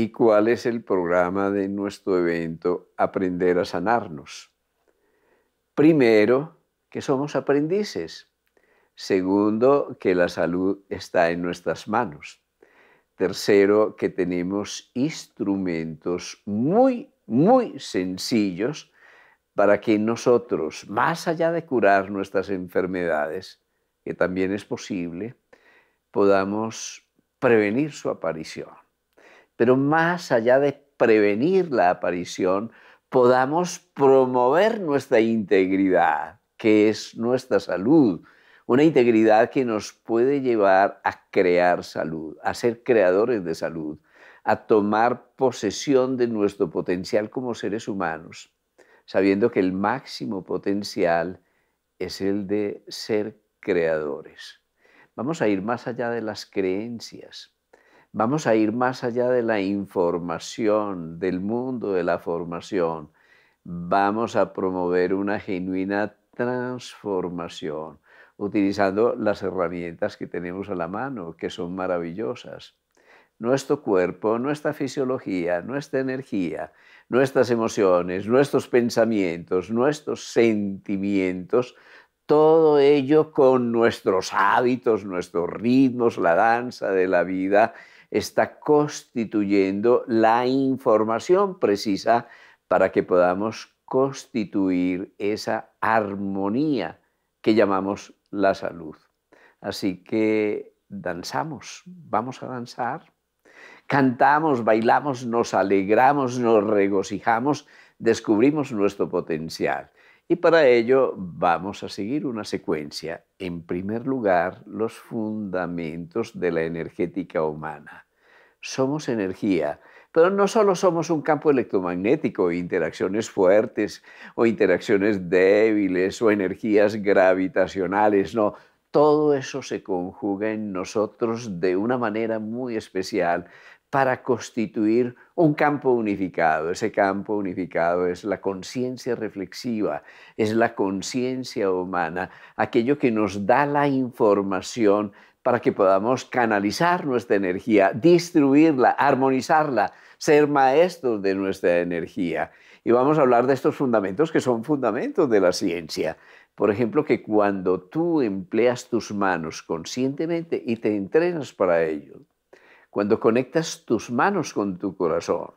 y cuál es el programa de nuestro evento Aprender a Sanarnos. Primero, que somos aprendices. Segundo, que la salud está en nuestras manos. Tercero, que tenemos instrumentos muy, muy sencillos para que nosotros, más allá de curar nuestras enfermedades, que también es posible, podamos prevenir su aparición pero más allá de prevenir la aparición, podamos promover nuestra integridad, que es nuestra salud. Una integridad que nos puede llevar a crear salud, a ser creadores de salud, a tomar posesión de nuestro potencial como seres humanos, sabiendo que el máximo potencial es el de ser creadores. Vamos a ir más allá de las creencias Vamos a ir más allá de la información, del mundo de la formación. Vamos a promover una genuina transformación utilizando las herramientas que tenemos a la mano, que son maravillosas. Nuestro cuerpo, nuestra fisiología, nuestra energía, nuestras emociones, nuestros pensamientos, nuestros sentimientos, todo ello con nuestros hábitos, nuestros ritmos, la danza de la vida, está constituyendo la información precisa para que podamos constituir esa armonía que llamamos la salud. Así que danzamos, vamos a danzar, cantamos, bailamos, nos alegramos, nos regocijamos, descubrimos nuestro potencial. Y para ello vamos a seguir una secuencia. En primer lugar, los fundamentos de la energética humana. Somos energía, pero no solo somos un campo electromagnético, interacciones fuertes o interacciones débiles o energías gravitacionales, no. Todo eso se conjuga en nosotros de una manera muy especial, para constituir un campo unificado. Ese campo unificado es la conciencia reflexiva, es la conciencia humana, aquello que nos da la información para que podamos canalizar nuestra energía, distribuirla, armonizarla, ser maestros de nuestra energía. Y vamos a hablar de estos fundamentos que son fundamentos de la ciencia. Por ejemplo, que cuando tú empleas tus manos conscientemente y te entrenas para ello, cuando conectas tus manos con tu corazón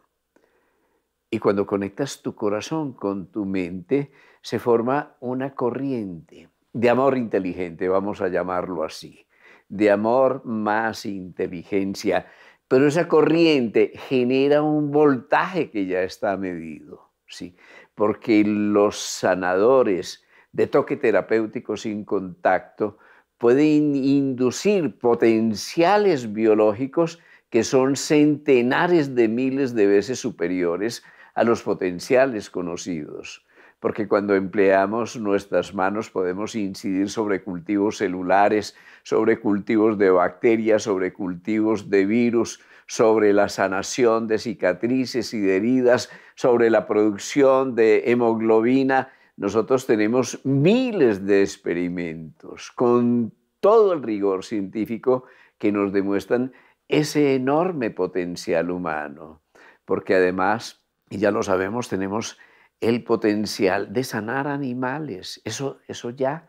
y cuando conectas tu corazón con tu mente, se forma una corriente de amor inteligente, vamos a llamarlo así, de amor más inteligencia. Pero esa corriente genera un voltaje que ya está medido, ¿sí? porque los sanadores de toque terapéutico sin contacto pueden inducir potenciales biológicos que son centenares de miles de veces superiores a los potenciales conocidos, porque cuando empleamos nuestras manos podemos incidir sobre cultivos celulares, sobre cultivos de bacterias, sobre cultivos de virus, sobre la sanación de cicatrices y de heridas, sobre la producción de hemoglobina. Nosotros tenemos miles de experimentos con todo el rigor científico que nos demuestran ese enorme potencial humano, porque además, y ya lo sabemos, tenemos el potencial de sanar animales. Eso, eso ya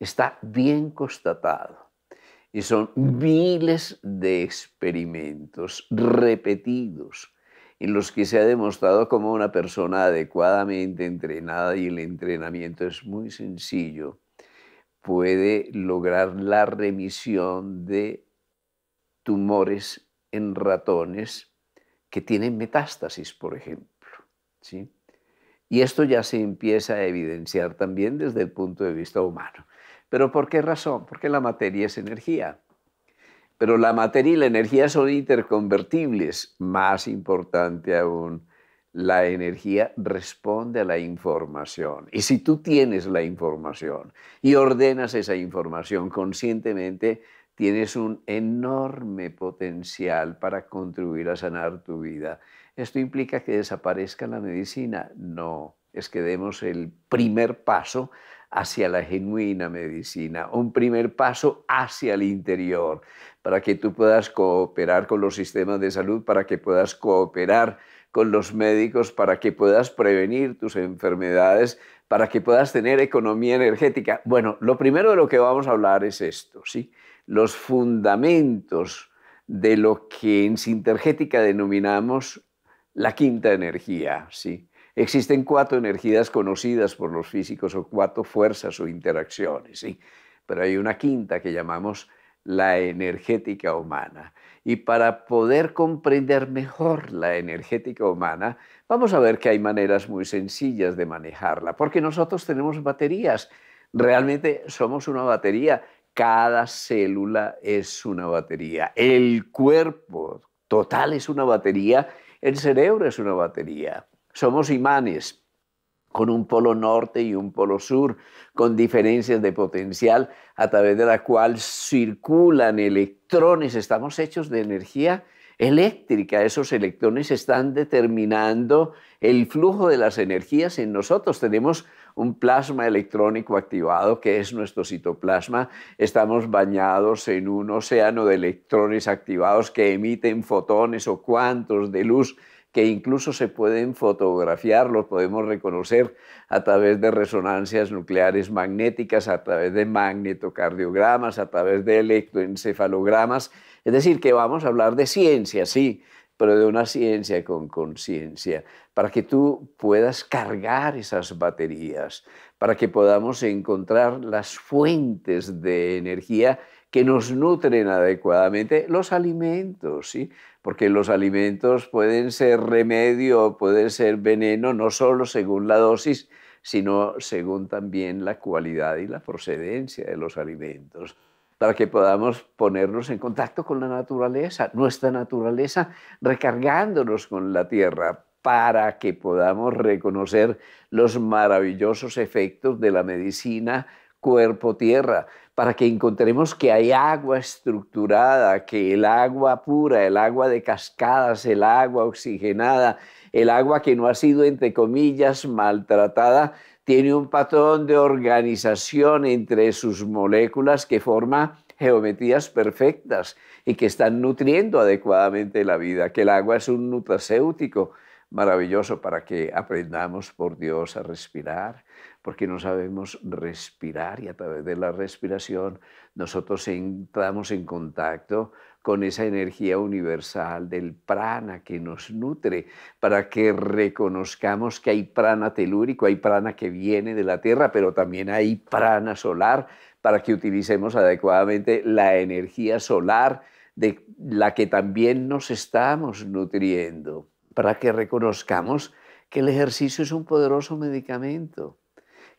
está bien constatado. Y son miles de experimentos repetidos en los que se ha demostrado cómo una persona adecuadamente entrenada y el entrenamiento es muy sencillo, puede lograr la remisión de tumores en ratones que tienen metástasis, por ejemplo. Y esto ya se empieza a evidenciar también desde el punto de vista humano. ¿Pero por qué razón? Porque la materia es energía. Pero la materia y la energía son interconvertibles. Más importante aún, la energía responde a la información. Y si tú tienes la información y ordenas esa información conscientemente, tienes un enorme potencial para contribuir a sanar tu vida. ¿Esto implica que desaparezca la medicina? No, es que demos el primer paso hacia la genuina medicina, un primer paso hacia el interior, para que tú puedas cooperar con los sistemas de salud, para que puedas cooperar con los médicos, para que puedas prevenir tus enfermedades, para que puedas tener economía energética. Bueno, lo primero de lo que vamos a hablar es esto, ¿sí? los fundamentos de lo que en sintergética denominamos la quinta energía. ¿sí? Existen cuatro energías conocidas por los físicos o cuatro fuerzas o interacciones, ¿sí? pero hay una quinta que llamamos la energética humana. Y para poder comprender mejor la energética humana, vamos a ver que hay maneras muy sencillas de manejarla, porque nosotros tenemos baterías. Realmente somos una batería cada célula es una batería. El cuerpo total es una batería. El cerebro es una batería. Somos imanes con un polo norte y un polo sur, con diferencias de potencial a través de la cual circulan electrones. Estamos hechos de energía eléctrica. Esos electrones están determinando el flujo de las energías en nosotros. Tenemos un plasma electrónico activado que es nuestro citoplasma. Estamos bañados en un océano de electrones activados que emiten fotones o cuantos de luz que incluso se pueden fotografiar, los podemos reconocer a través de resonancias nucleares magnéticas, a través de magnetocardiogramas, a través de electroencefalogramas. Es decir, que vamos a hablar de ciencia, sí, pero de una ciencia con conciencia, para que tú puedas cargar esas baterías, para que podamos encontrar las fuentes de energía que nos nutren adecuadamente los alimentos, ¿sí? porque los alimentos pueden ser remedio, pueden ser veneno, no solo según la dosis, sino según también la cualidad y la procedencia de los alimentos para que podamos ponernos en contacto con la naturaleza, nuestra naturaleza, recargándonos con la tierra, para que podamos reconocer los maravillosos efectos de la medicina cuerpo-tierra, para que encontremos que hay agua estructurada, que el agua pura, el agua de cascadas, el agua oxigenada, el agua que no ha sido, entre comillas, maltratada, tiene un patrón de organización entre sus moléculas que forma geometrías perfectas y que están nutriendo adecuadamente la vida, que el agua es un nutracéutico maravilloso para que aprendamos por Dios a respirar, porque no sabemos respirar y a través de la respiración nosotros entramos en contacto con esa energía universal del prana que nos nutre, para que reconozcamos que hay prana telúrico, hay prana que viene de la tierra, pero también hay prana solar, para que utilicemos adecuadamente la energía solar de la que también nos estamos nutriendo, para que reconozcamos que el ejercicio es un poderoso medicamento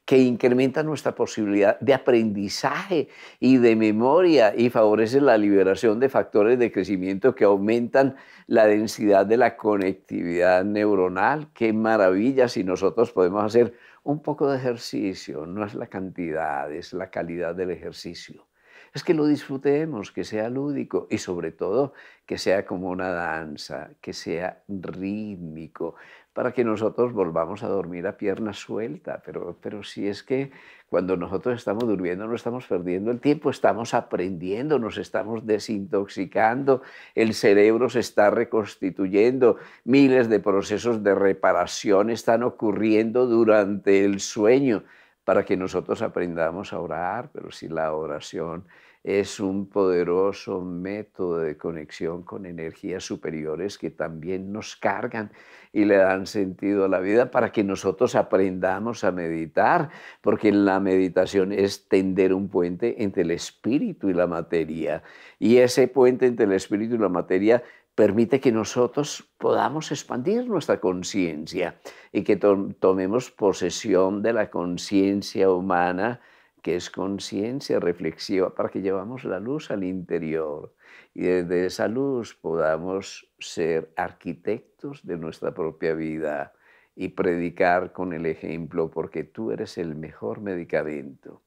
que incrementa nuestra posibilidad de aprendizaje y de memoria y favorece la liberación de factores de crecimiento que aumentan la densidad de la conectividad neuronal. Qué maravilla si nosotros podemos hacer un poco de ejercicio, no es la cantidad, es la calidad del ejercicio. Es que lo disfrutemos, que sea lúdico y sobre todo que sea como una danza, que sea rítmico para que nosotros volvamos a dormir a pierna suelta. Pero, pero si es que cuando nosotros estamos durmiendo no estamos perdiendo el tiempo, estamos aprendiendo, nos estamos desintoxicando, el cerebro se está reconstituyendo, miles de procesos de reparación están ocurriendo durante el sueño para que nosotros aprendamos a orar, pero si la oración es un poderoso método de conexión con energías superiores que también nos cargan y le dan sentido a la vida para que nosotros aprendamos a meditar, porque la meditación es tender un puente entre el espíritu y la materia. Y ese puente entre el espíritu y la materia permite que nosotros podamos expandir nuestra conciencia y que tomemos posesión de la conciencia humana que es conciencia reflexiva para que llevamos la luz al interior y desde esa luz podamos ser arquitectos de nuestra propia vida y predicar con el ejemplo porque tú eres el mejor medicamento.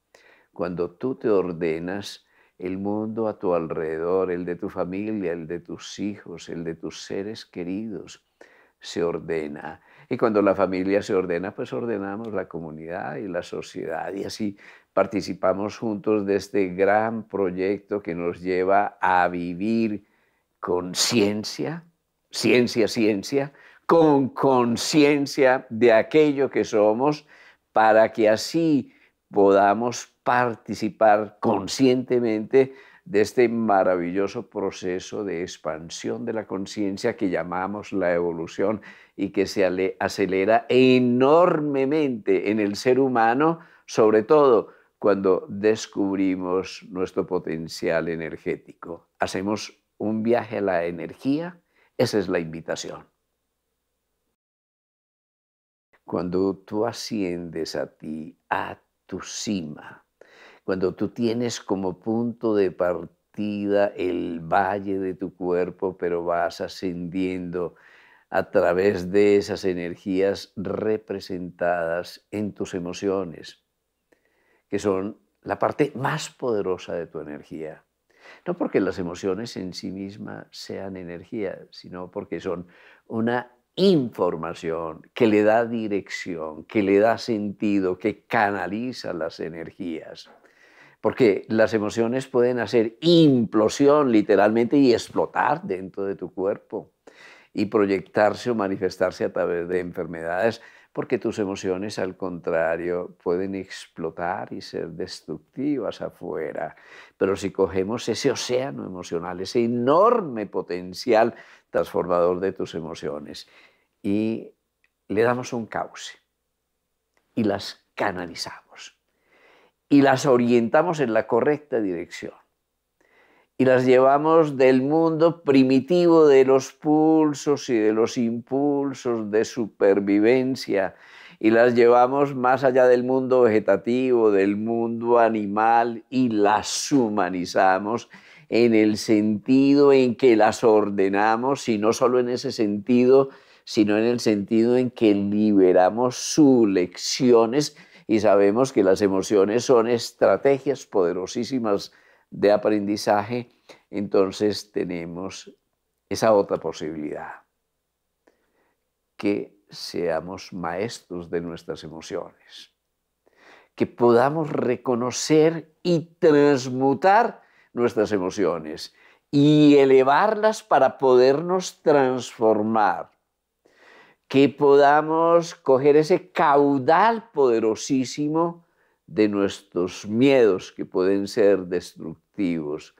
Cuando tú te ordenas, el mundo a tu alrededor, el de tu familia, el de tus hijos, el de tus seres queridos, se ordena y cuando la familia se ordena, pues ordenamos la comunidad y la sociedad y así participamos juntos de este gran proyecto que nos lleva a vivir con ciencia, ciencia, ciencia, con conciencia de aquello que somos para que así podamos participar conscientemente de este maravilloso proceso de expansión de la conciencia que llamamos la evolución y que se acelera enormemente en el ser humano, sobre todo cuando descubrimos nuestro potencial energético. Hacemos un viaje a la energía, esa es la invitación. Cuando tú asciendes a ti, a tu cima, cuando tú tienes como punto de partida el valle de tu cuerpo, pero vas ascendiendo a través de esas energías representadas en tus emociones, que son la parte más poderosa de tu energía. No porque las emociones en sí mismas sean energía, sino porque son una información que le da dirección, que le da sentido, que canaliza las energías porque las emociones pueden hacer implosión literalmente y explotar dentro de tu cuerpo y proyectarse o manifestarse a través de enfermedades, porque tus emociones al contrario pueden explotar y ser destructivas afuera. Pero si cogemos ese océano emocional, ese enorme potencial transformador de tus emociones y le damos un cauce y las canalizamos y las orientamos en la correcta dirección. Y las llevamos del mundo primitivo de los pulsos y de los impulsos de supervivencia y las llevamos más allá del mundo vegetativo, del mundo animal y las humanizamos en el sentido en que las ordenamos y no solo en ese sentido, sino en el sentido en que liberamos sus lecciones y sabemos que las emociones son estrategias poderosísimas de aprendizaje, entonces tenemos esa otra posibilidad, que seamos maestros de nuestras emociones, que podamos reconocer y transmutar nuestras emociones y elevarlas para podernos transformar que podamos coger ese caudal poderosísimo de nuestros miedos que pueden ser destructivos,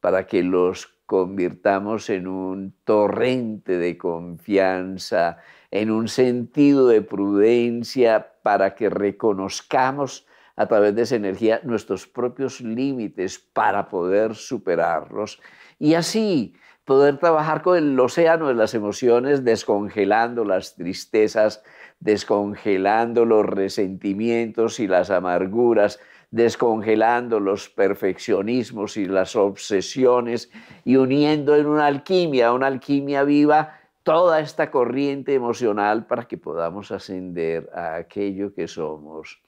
para que los convirtamos en un torrente de confianza, en un sentido de prudencia, para que reconozcamos a través de esa energía nuestros propios límites para poder superarlos. Y así poder trabajar con el océano de las emociones, descongelando las tristezas, descongelando los resentimientos y las amarguras, descongelando los perfeccionismos y las obsesiones y uniendo en una alquimia, una alquimia viva, toda esta corriente emocional para que podamos ascender a aquello que somos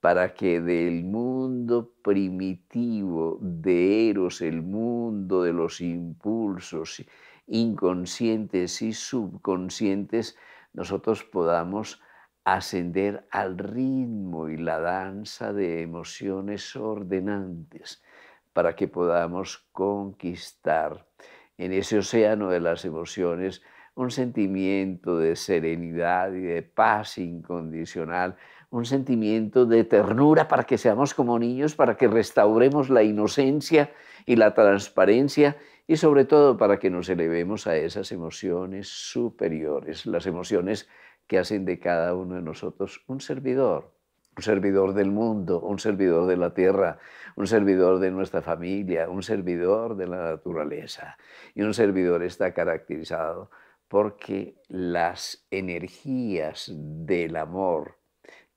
para que del mundo primitivo de Eros, el mundo de los impulsos inconscientes y subconscientes, nosotros podamos ascender al ritmo y la danza de emociones ordenantes para que podamos conquistar en ese océano de las emociones un sentimiento de serenidad y de paz incondicional un sentimiento de ternura para que seamos como niños, para que restauremos la inocencia y la transparencia y sobre todo para que nos elevemos a esas emociones superiores, las emociones que hacen de cada uno de nosotros un servidor, un servidor del mundo, un servidor de la tierra, un servidor de nuestra familia, un servidor de la naturaleza. Y un servidor está caracterizado porque las energías del amor,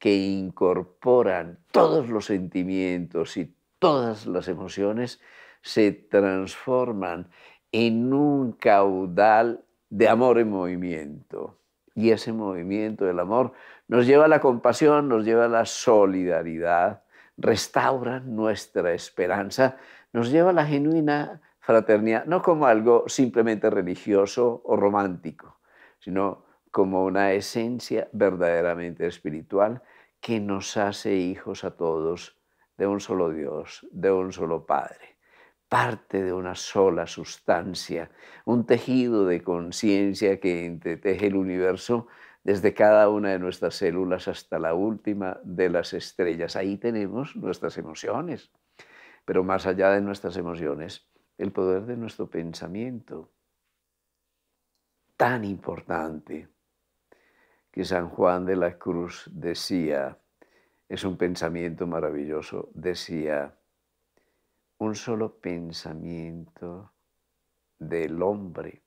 que incorporan todos los sentimientos y todas las emociones, se transforman en un caudal de amor en movimiento. Y ese movimiento del amor nos lleva a la compasión, nos lleva a la solidaridad, restaura nuestra esperanza, nos lleva a la genuina fraternidad, no como algo simplemente religioso o romántico, sino como una esencia verdaderamente espiritual que nos hace hijos a todos de un solo Dios, de un solo Padre, parte de una sola sustancia, un tejido de conciencia que entreteje el universo desde cada una de nuestras células hasta la última de las estrellas. Ahí tenemos nuestras emociones, pero más allá de nuestras emociones, el poder de nuestro pensamiento, tan importante que San Juan de la Cruz decía, es un pensamiento maravilloso, decía, un solo pensamiento del hombre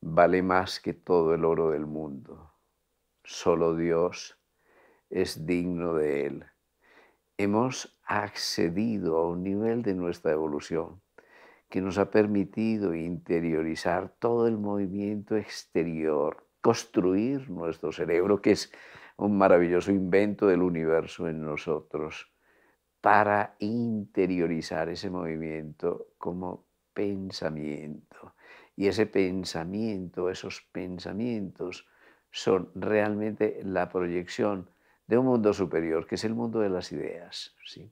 vale más que todo el oro del mundo. Solo Dios es digno de él. Hemos accedido a un nivel de nuestra evolución que nos ha permitido interiorizar todo el movimiento exterior construir nuestro cerebro, que es un maravilloso invento del universo en nosotros, para interiorizar ese movimiento como pensamiento. Y ese pensamiento, esos pensamientos, son realmente la proyección de un mundo superior, que es el mundo de las ideas. ¿sí?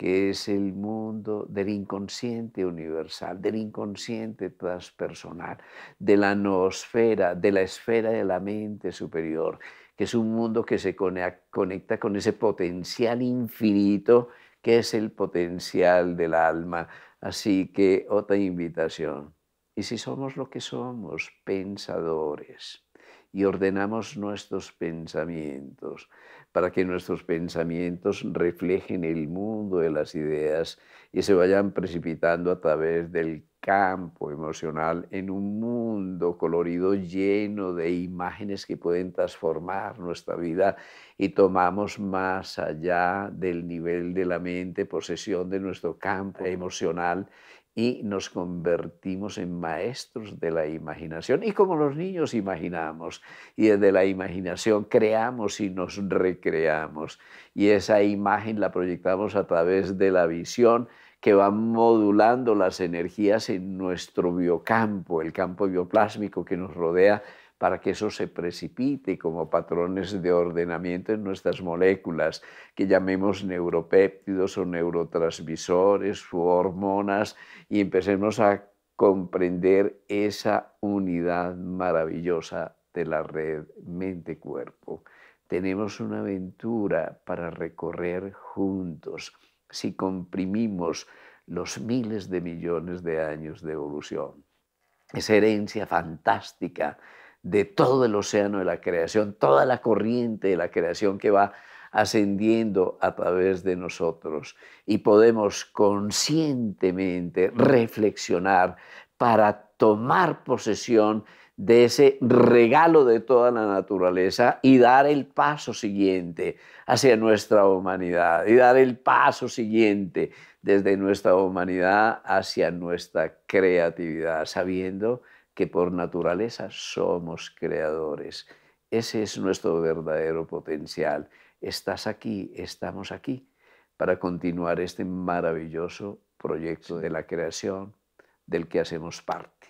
que es el mundo del inconsciente universal, del inconsciente transpersonal, de la noosfera, de la esfera de la mente superior, que es un mundo que se conecta con ese potencial infinito que es el potencial del alma. Así que otra invitación. Y si somos lo que somos, pensadores, y ordenamos nuestros pensamientos, para que nuestros pensamientos reflejen el mundo de las ideas y se vayan precipitando a través del campo emocional en un mundo colorido lleno de imágenes que pueden transformar nuestra vida y tomamos más allá del nivel de la mente posesión de nuestro campo emocional y nos convertimos en maestros de la imaginación. Y como los niños imaginamos, y desde la imaginación creamos y nos recreamos. Y esa imagen la proyectamos a través de la visión que va modulando las energías en nuestro biocampo, el campo bioplásmico que nos rodea para que eso se precipite como patrones de ordenamiento en nuestras moléculas, que llamemos neuropéptidos o neurotransmisores u hormonas, y empecemos a comprender esa unidad maravillosa de la red mente-cuerpo. Tenemos una aventura para recorrer juntos si comprimimos los miles de millones de años de evolución. Esa herencia fantástica de todo el océano de la creación, toda la corriente de la creación que va ascendiendo a través de nosotros y podemos conscientemente reflexionar para tomar posesión de ese regalo de toda la naturaleza y dar el paso siguiente hacia nuestra humanidad y dar el paso siguiente desde nuestra humanidad hacia nuestra creatividad, sabiendo que por naturaleza somos creadores. Ese es nuestro verdadero potencial. Estás aquí, estamos aquí, para continuar este maravilloso proyecto de la creación del que hacemos parte.